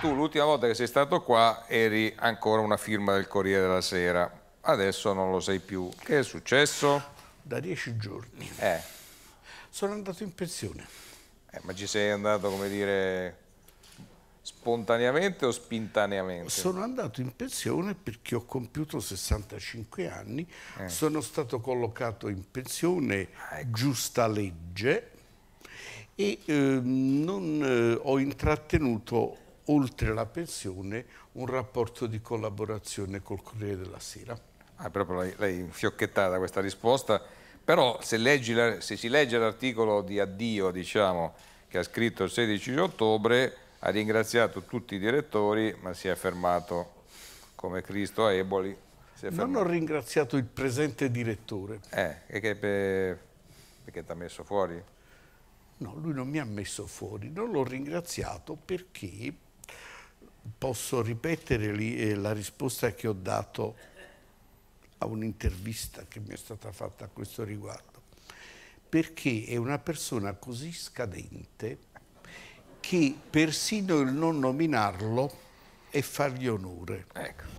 tu l'ultima volta che sei stato qua eri ancora una firma del Corriere della Sera, adesso non lo sei più. Che è successo? Da dieci giorni. Eh. Sono andato in pensione. Eh, ma ci sei andato, come dire, spontaneamente o spintaneamente? Sono andato in pensione perché ho compiuto 65 anni, eh. sono stato collocato in pensione ah, ecco. giusta legge e eh, non eh, ho intrattenuto oltre la pensione, un rapporto di collaborazione col Corriere della Sera. Ah, proprio lei, lei infiocchettata questa risposta, però se, leggi, se si legge l'articolo di addio, diciamo, che ha scritto il 16 ottobre, ha ringraziato tutti i direttori, ma si è fermato come Cristo a Eboli. non ho ringraziato il presente direttore. Eh, che, perché ti ha messo fuori? No, lui non mi ha messo fuori, non l'ho ringraziato perché posso ripetere lì eh, la risposta che ho dato a un'intervista che mi è stata fatta a questo riguardo, perché è una persona così scadente che persino il non nominarlo è fargli onore. Ecco.